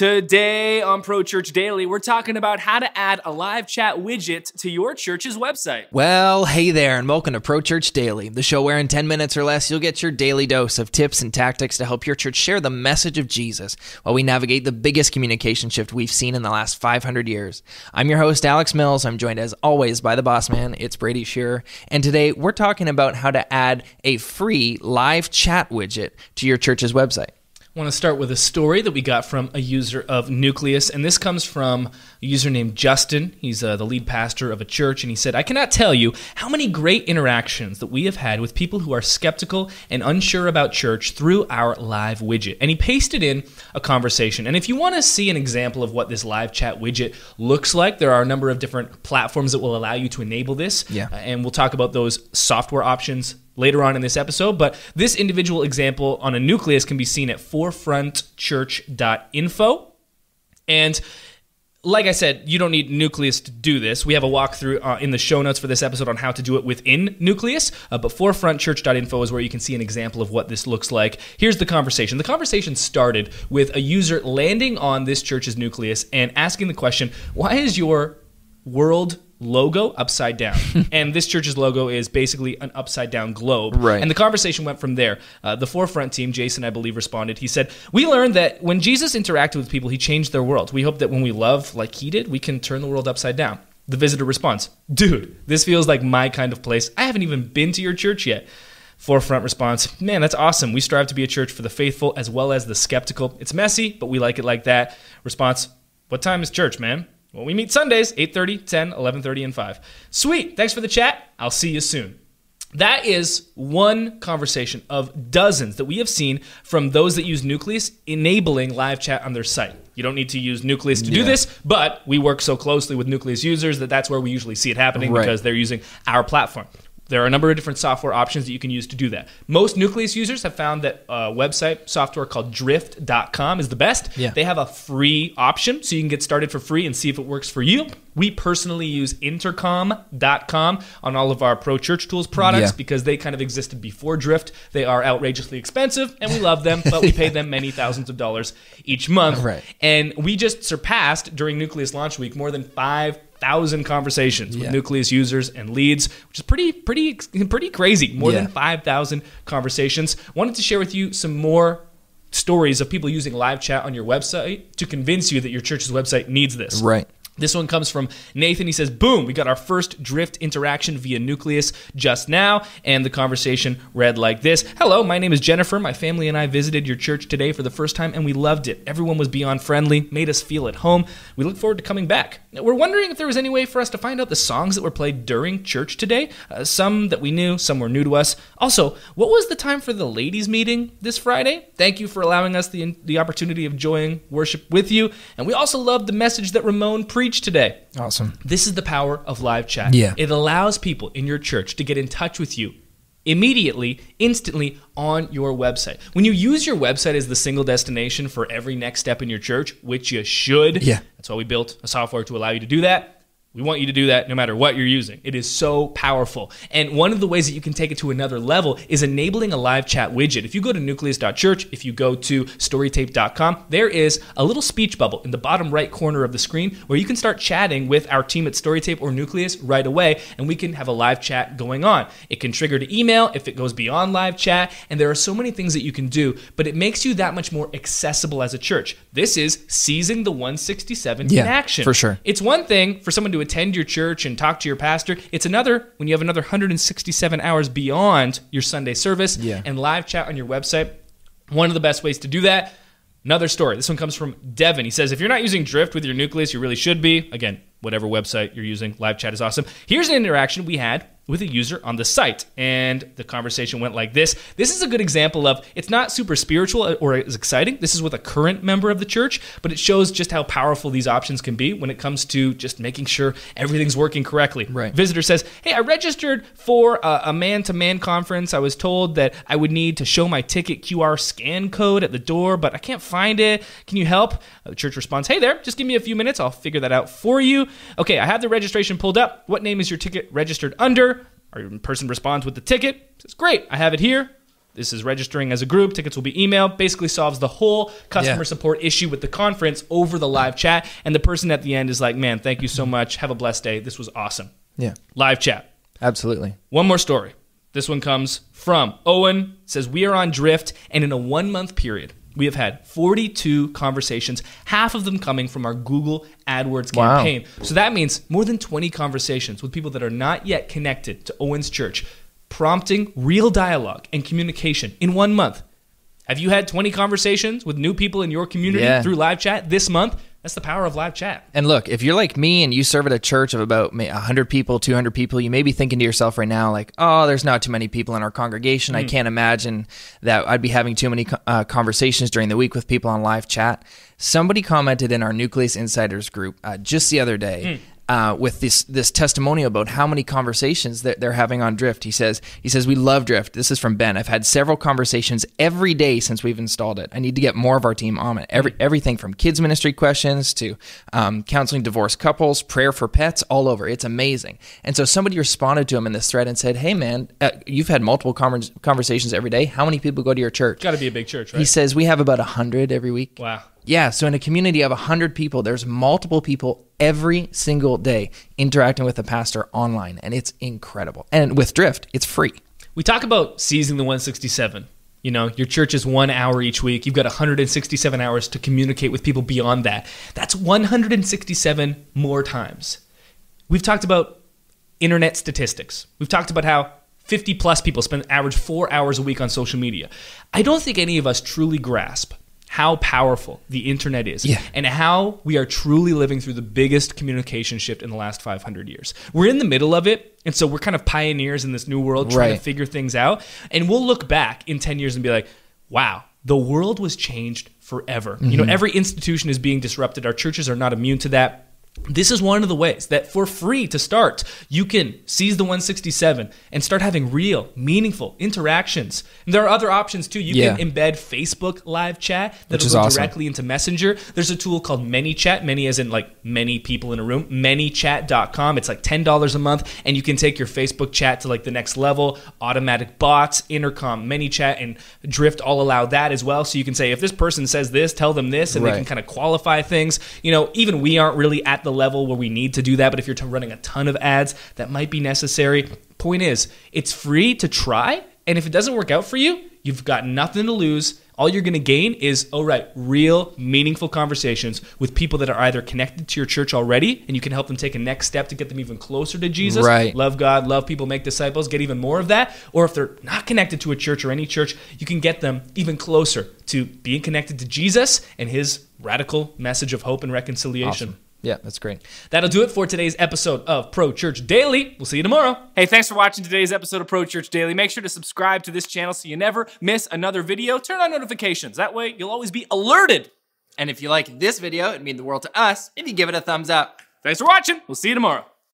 Today on Pro Church Daily, we're talking about how to add a live chat widget to your church's website. Well, hey there, and welcome to Pro Church Daily, the show where in 10 minutes or less, you'll get your daily dose of tips and tactics to help your church share the message of Jesus while we navigate the biggest communication shift we've seen in the last 500 years. I'm your host, Alex Mills. I'm joined as always by the boss man, it's Brady Shearer. And today, we're talking about how to add a free live chat widget to your church's website. I want to start with a story that we got from a user of Nucleus, and this comes from a user named Justin. He's uh, the lead pastor of a church, and he said, I cannot tell you how many great interactions that we have had with people who are skeptical and unsure about church through our live widget. And he pasted in a conversation. And if you want to see an example of what this live chat widget looks like, there are a number of different platforms that will allow you to enable this. Yeah. Uh, and we'll talk about those software options later on in this episode, but this individual example on a nucleus can be seen at forefrontchurch.info. And like I said, you don't need Nucleus to do this. We have a walkthrough uh, in the show notes for this episode on how to do it within Nucleus. Uh, but forefrontchurch.info is where you can see an example of what this looks like. Here's the conversation. The conversation started with a user landing on this church's Nucleus and asking the question, "Why is your world logo upside down. and this church's logo is basically an upside down globe. Right. And the conversation went from there. Uh, the forefront team, Jason, I believe, responded. He said, We learned that when Jesus interacted with people, he changed their world. We hope that when we love like he did, we can turn the world upside down. The visitor responds, Dude, this feels like my kind of place. I haven't even been to your church yet. Forefront response Man, that's awesome. We strive to be a church for the faithful as well as the skeptical. It's messy, but we like it like that. Response What time is church, man? Well, we meet Sundays, 30, 10, 30, and 5. Sweet. Thanks for the chat. I'll see you soon. That is one conversation of dozens that we have seen from those that use Nucleus enabling live chat on their site. You don't need to use Nucleus to yeah. do this, but we work so closely with Nucleus users that that's where we usually see it happening right. because they're using our platform. There are a number of different software options that you can use to do that. Most Nucleus users have found that a uh, website software called drift.com is the best. Yeah. They have a free option, so you can get started for free and see if it works for you. We personally use intercom.com on all of our pro church tools products yeah. because they kind of existed before Drift. They are outrageously expensive and we love them, but we pay them many thousands of dollars each month. Right. And we just surpassed during Nucleus launch week more than 5 thousand conversations yeah. with Nucleus users and leads, which is pretty, pretty, pretty crazy. More yeah. than five thousand conversations. Wanted to share with you some more stories of people using live chat on your website to convince you that your church's website needs this. Right. This one comes from Nathan. He says, Boom, we got our first drift interaction via Nucleus just now. And the conversation read like this Hello, my name is Jennifer. My family and I visited your church today for the first time, and we loved it. Everyone was beyond friendly, made us feel at home. We look forward to coming back. We're wondering if there was any way for us to find out the songs that were played during church today. Uh, some that we knew, some were new to us. Also, what was the time for the ladies' meeting this Friday? Thank you for allowing us the, the opportunity of joining worship with you. And we also loved the message that Ramon preached preach today. Awesome. This is the power of live chat. Yeah. It allows people in your church to get in touch with you immediately, instantly on your website. When you use your website as the single destination for every next step in your church, which you should, yeah. that's why we built a software to allow you to do that we want you to do that no matter what you're using. It is so powerful. And one of the ways that you can take it to another level is enabling a live chat widget. If you go to nucleus.church, if you go to storytape.com, there is a little speech bubble in the bottom right corner of the screen where you can start chatting with our team at Storytape or Nucleus right away, and we can have a live chat going on. It can trigger to email if it goes beyond live chat, and there are so many things that you can do, but it makes you that much more accessible as a church. This is seizing the 167 yeah, in action. For sure. It's one thing for someone to attend your church and talk to your pastor. It's another when you have another 167 hours beyond your Sunday service yeah. and live chat on your website. One of the best ways to do that. Another story. This one comes from Devin. He says, If you're not using Drift with your nucleus, you really should be. Again, whatever website you're using. Live chat is awesome. Here's an interaction we had with a user on the site, and the conversation went like this. This is a good example of it's not super spiritual or as exciting. This is with a current member of the church, but it shows just how powerful these options can be when it comes to just making sure everything's working correctly. Right. Visitor says, "Hey, I registered for a man-to-man conference. I was told that I would need to show my ticket QR scan code at the door, but I can't find it. Can you help?" Uh, the church responds, "Hey there, just give me a few minutes. I'll figure that out for you." Okay, I have the registration pulled up. What name is your ticket registered under? Our person responds with the ticket. Says, great, I have it here. This is registering as a group. Tickets will be emailed. Basically solves the whole customer yeah. support issue with the conference over the live chat. And the person at the end is like, man, thank you so much. Have a blessed day. This was awesome. Yeah. Live chat. Absolutely. One more story. This one comes from Owen. Says, we are on Drift, and in a one month period, we have had 42 conversations, half of them coming from our Google AdWords campaign. Wow. So that means more than 20 conversations with people that are not yet connected to Owens Church, prompting real dialogue and communication in one month. Have you had 20 conversations with new people in your community yeah. through live chat this month? That's the power of live chat. And look, if you're like me and you serve at a church of about 100 people, 200 people, you may be thinking to yourself right now, like, oh, there's not too many people in our congregation. Mm. I hmm. can't imagine that I'd be having too many uh, conversations during the week with people on live chat. Somebody commented in our Nucleus Insiders group uh, just the other day mm uh, with this this testimonial about how many conversations that they're having on Drift. He says he says we love Drift. This is from Ben. I've had several conversations every day since we've installed it. I need to get more of our team on it. Every everything from kids ministry questions to um, counseling divorced couples, prayer for pets, all over. It's amazing. And so somebody responded to him in this thread and said, "Hey man, uh, you've had multiple conversations every day. How many people go to your church? Got to be a big church, right? He says we have about a hundred every week. Wow. Yeah, so in a community of 100 people, there's multiple people every single day interacting with the pastor online, and it's incredible. And with Drift, it's free. We talk about seizing the 167. You know, your church is one hour each week. You've got 167 hours to communicate with people beyond that. That's 167 more times. We've talked about internet statistics. We've talked about how 50 plus people spend average four hours a week on social media. I don't think any of us truly grasp how powerful the internet is yeah. and how we are truly living through the biggest communication shift in the last 500 years. We're in the middle of it, and so we're kind of pioneers in this new world trying right. to figure things out. And we'll look back in 10 years and be like, wow, the world was changed forever. Mm-hmm. You know, mm-hmm. every institution is being disrupted. Our churches are not immune to that this is one of the ways that for free to start, you can seize the 167 and start having real, meaningful interactions. And there are other options too. You yeah. can embed Facebook live chat that'll go awesome. directly into Messenger. There's a tool called ManyChat, many as in like many people in a room, manychat.com. It's like $10 a month, and you can take your Facebook chat to like the next level. Automatic bots, intercom, ManyChat, and Drift all allow that as well. So you can say, if this person says this, tell them this, and right. they can kind of qualify things. You know, even we aren't really at the the level where we need to do that, but if you're running a ton of ads, that might be necessary. Point is, it's free to try, and if it doesn't work out for you, you've got nothing to lose. All you're going to gain is, oh, right, real, meaningful conversations with people that are either connected to your church already, and you can help them take a next step to get them even closer to Jesus. Right. Love God, love people, make disciples, get even more of that. Or if they're not connected to a church or any church, you can get them even closer to being connected to Jesus and his radical message of hope and reconciliation. Awesome. Yeah, that's great. That'll do it for today's episode of Pro Church Daily. We'll see you tomorrow. Hey, thanks for watching today's episode of Pro Church Daily. Make sure to subscribe to this channel so you never miss another video. Turn on notifications. That way, you'll always be alerted. And if you like this video, it'd mean the world to us if you give it a thumbs up. Thanks for watching. We'll see you tomorrow.